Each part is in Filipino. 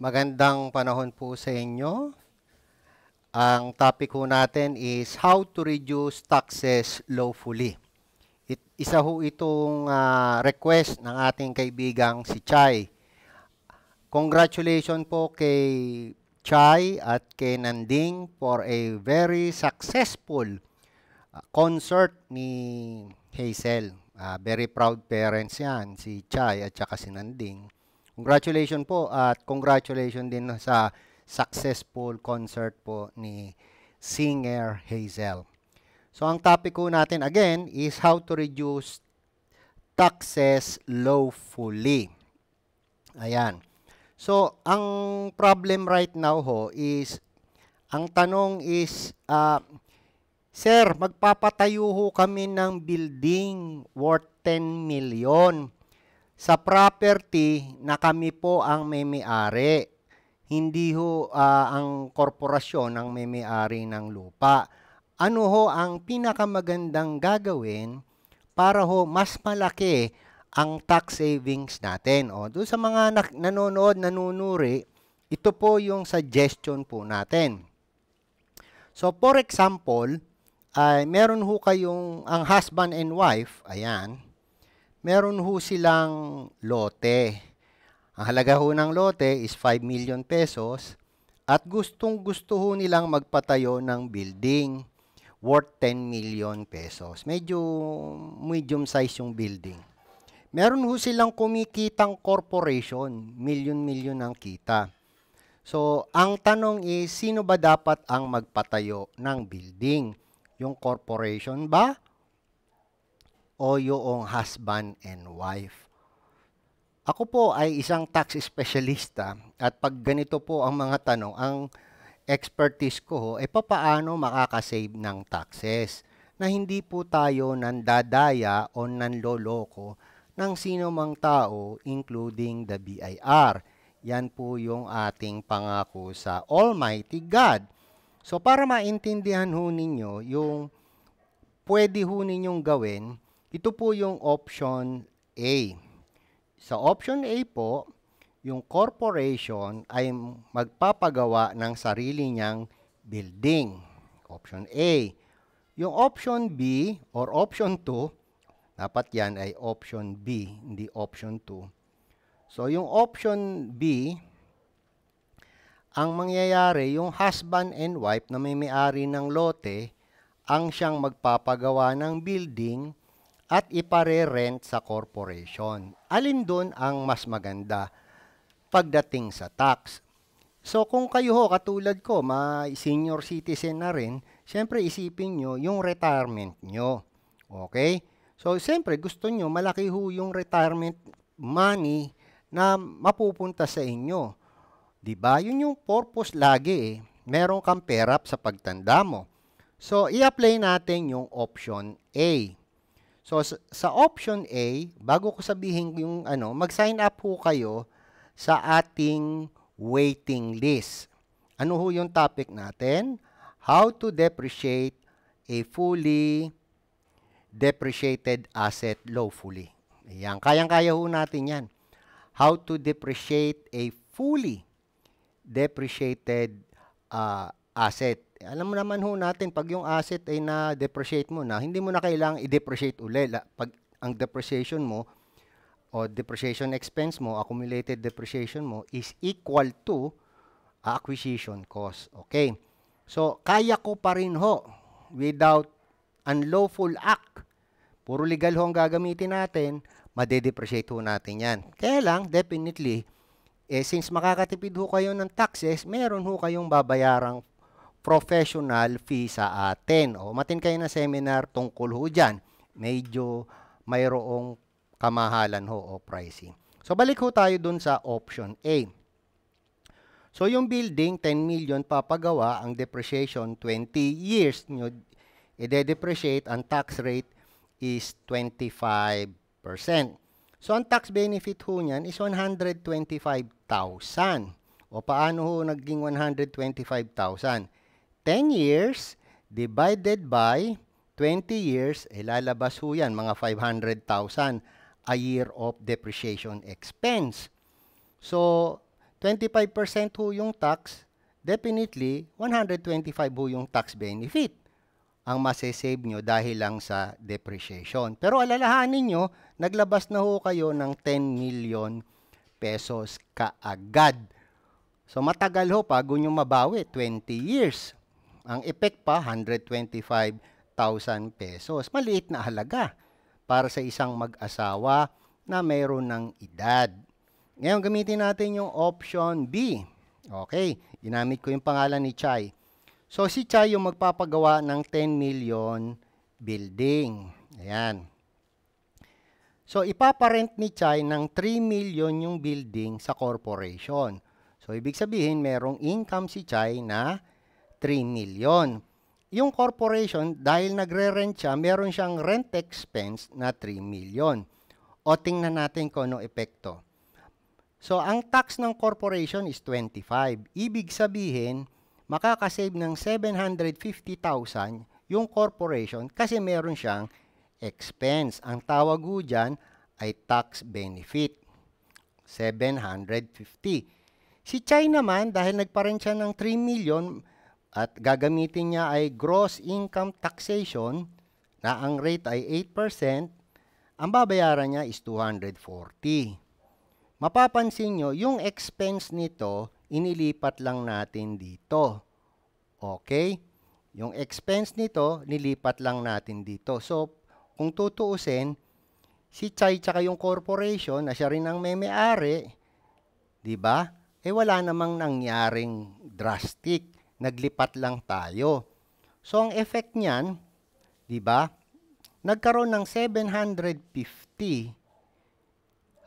Magandang panahon po sa inyo. Ang topic ko natin is how to reduce taxes lawfully. It, isa ho itong uh, request ng ating kaibigang si Chai. Congratulations po kay Chai at kay Nanding for a very successful uh, concert ni Hazel. Uh, very proud parents yan, si Chai at saka si Nanding Congratulations po at congratulations din sa successful concert po ni singer Hazel. So ang topic ko natin again is how to reduce taxes lawfully. Ayan. So ang problem right now ho is ang tanong is uh, Sir, magpapatayo ho kami ng building worth 10 million sa property na kami po ang may-ari. Hindi ho uh, ang korporasyon ang may-ari ng lupa. Ano ho ang pinakamagandang gagawin para ho mas malaki ang tax savings natin. O, doon sa mga nanonood, nanunuri, ito po yung suggestion po natin. So, for example, ay uh, meron ho kayong ang husband and wife, ayan, meron ho silang lote. Ang halaga ho ng lote is 5 million pesos at gustong gusto ho nilang magpatayo ng building worth 10 million pesos. Medyo medium size yung building. Meron ho silang kumikitang corporation, million-million ang kita. So, ang tanong is, sino ba dapat ang magpatayo ng building? Yung corporation ba o yung husband and wife. Ako po ay isang tax specialista at pag ganito po ang mga tanong, ang expertise ko ay eh, papaano makakasave ng taxes na hindi po tayo nandadaya o nanloloko ng sino mang tao including the BIR. Yan po yung ating pangako sa Almighty God. So para maintindihan ho ninyo yung pwede ho ninyong gawin, ito po yung option A. Sa option A po, yung corporation ay magpapagawa ng sarili niyang building. Option A. Yung option B or option 2, dapat yan ay option B, hindi option 2. So, yung option B, ang mangyayari, yung husband and wife na may may-ari ng lote, ang siyang magpapagawa ng building at ipare-rent sa corporation. Alin doon ang mas maganda pagdating sa tax? So kung kayo ho, katulad ko, ma senior citizen na rin, siyempre isipin nyo yung retirement nyo. Okay? So siyempre gusto nyo malaki ho yung retirement money na mapupunta sa inyo. 'Di ba? Yun yung purpose lagi eh. Meron kang perap sa pagtanda mo. So i-apply natin yung option A. So, sa, sa option A, bago ko sabihin yung ano, mag-sign up po kayo sa ating waiting list. Ano ho yung topic natin? How to depreciate a fully depreciated asset lawfully. Ayan, kayang-kaya ho natin yan. How to depreciate a fully depreciated uh, asset alam mo naman ho natin, pag yung asset ay na-depreciate mo na, hindi mo na kailangang i-depreciate uli. La, pag ang depreciation mo o depreciation expense mo, accumulated depreciation mo, is equal to acquisition cost. Okay? So, kaya ko pa rin ho without unlawful act. Puro legal ho ang gagamitin natin, madedepreciate ho natin yan. Kaya lang, definitely, eh, since makakatipid ho kayo ng taxes, meron ho kayong babayarang professional fee sa atin. O, matin kayo na seminar tungkol ho dyan. Medyo mayroong kamahalan ho o pricing. So, balik ho tayo dun sa option A. So, yung building, 10 million papagawa, ang depreciation, 20 years nyo i-depreciate, ang tax rate is 25%. So, ang tax benefit ho niyan is 125,000. O paano ho naging 125,000? 10 years divided by 20 years, ilalabas eh, ho yan, mga 500,000 a year of depreciation expense. So, 25% ho yung tax, definitely 125 ho yung tax benefit ang masesave nyo dahil lang sa depreciation. Pero alalahanin nyo, naglabas na ho kayo ng 10 million pesos kaagad. So matagal ho, bago nyo mabawi, 20 years. Ang effect pa, 125,000 pesos. Maliit na halaga para sa isang mag-asawa na mayroon ng edad. Ngayon, gamitin natin yung option B. Okay, ginamit ko yung pangalan ni Chai. So, si Chai yung magpapagawa ng 10 million building. Ayan. So, ipaparent ni Chai ng 3 million yung building sa corporation. So, ibig sabihin, merong income si Chai na 3 million. Yung corporation, dahil nagre-rent siya, meron siyang rent expense na 3 million. O tingnan natin kung ano epekto. So, ang tax ng corporation is 25. Ibig sabihin, makakasave ng 750,000 yung corporation kasi meron siyang expense. Ang tawag ho dyan ay tax benefit. 750. Si China naman, dahil nagparent siya ng 3 million, at gagamitin niya ay gross income taxation na ang rate ay 8%, ang babayaran niya is 240. Mapapansin nyo, yung expense nito, inilipat lang natin dito. Okay? Yung expense nito, nilipat lang natin dito. So, kung tutuusin, si Chai tsaka yung corporation na siya rin ang may-ari, 'di ba? Eh wala namang nangyaring drastic naglipat lang tayo. So ang effect niyan, 'di ba? Nagkaroon ng 750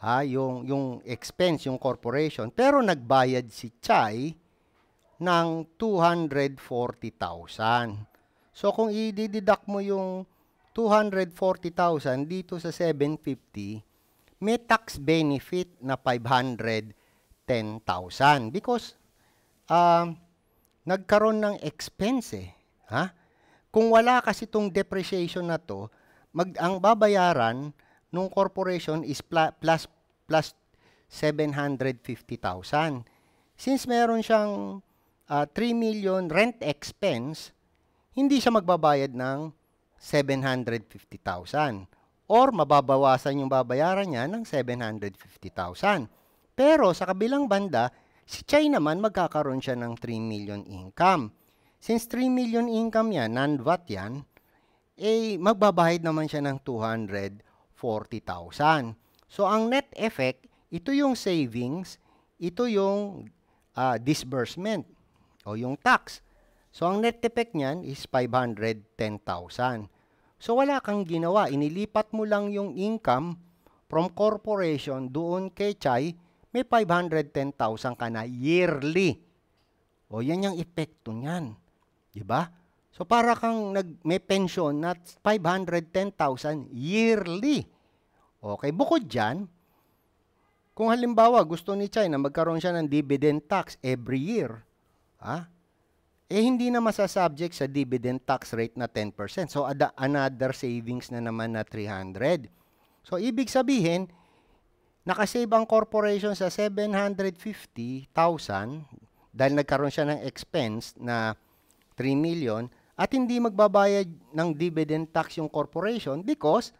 ha, yung yung expense yung corporation, pero nagbayad si Chai ng 240,000. So kung i-deduct mo yung 240,000 dito sa 750, may tax benefit na 510,000 because um, nagkaroon ng expense eh. Ha? Kung wala kasi itong depreciation na to, mag, ang babayaran ng corporation is pla, plus, plus 750,000. Since meron siyang uh, ah, 3 million rent expense, hindi siya magbabayad ng 750,000 or mababawasan yung babayaran niya ng 750,000. Pero sa kabilang banda, Si Chay naman magkakaroon siya ng 3 million income. Since 3 million income yan, non-VAT yan, eh magbabahid naman siya ng 240,000. So ang net effect, ito yung savings, ito yung uh, disbursement o yung tax. So ang net effect niyan is 510,000. So wala kang ginawa, inilipat mo lang yung income from corporation doon kay Chay may 510,000 ka na yearly. O yan yung epekto niyan. 'Di ba? So para kang nag may pension na 510,000 yearly. Okay, bukod diyan, kung halimbawa gusto ni Chay na magkaroon siya ng dividend tax every year, ha? Eh hindi na masasubject sa dividend tax rate na 10%. So ada another savings na naman na 300. So ibig sabihin, Nakasave ang corporation sa 750,000 dahil nagkaroon siya ng expense na 3 million at hindi magbabayad ng dividend tax yung corporation because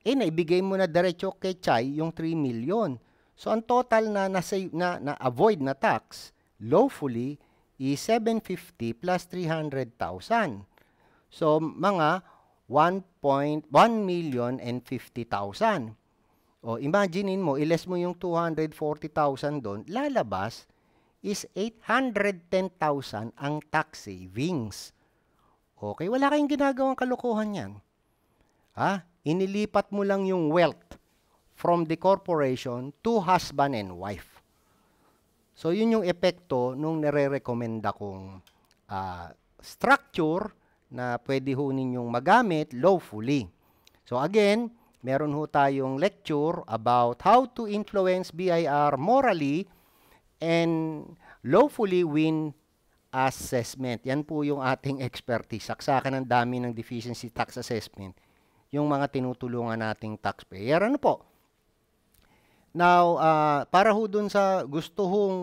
eh naibigay mo na diretso kay Chai yung 3 million. So ang total na na na, na avoid na tax lawfully is 750 plus 300,000. So mga 1.1 million and 50,000. O, imaginein mo, iles mo yung 240,000 doon, lalabas is 810,000 ang tax savings. Okay, wala kayong ginagawang kalokohan yan. Ha? Inilipat mo lang yung wealth from the corporation to husband and wife. So, yun yung epekto nung nire-recommenda kong uh, structure na pwede ho ninyong magamit lawfully. So, again, meron ho tayong lecture about how to influence BIR morally and lawfully win assessment. Yan po yung ating expertise. Saksakan ng dami ng deficiency tax assessment. Yung mga tinutulungan nating taxpayer. Ano po? Now, uh, para ho dun sa gusto hong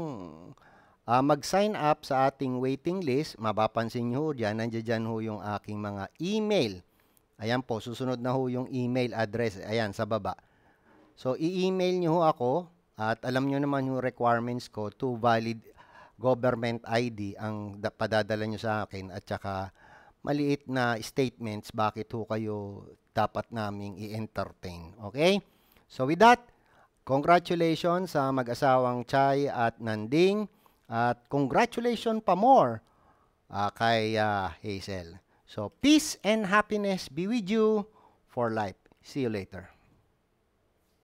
uh, mag-sign up sa ating waiting list, mapapansin nyo ho dyan, nandiyan dyan ho yung aking mga email Ayan po, susunod na ho yung email address. Ayan, sa baba. So, i-email nyo ho ako at alam nyo naman yung requirements ko to valid government ID ang padadala nyo sa akin at saka maliit na statements bakit ho kayo dapat naming i-entertain. Okay? So, with that, congratulations sa mag-asawang Chai at Nanding at congratulations pa more uh, kay uh, Hazel. So, peace and happiness be with you for life. See you later.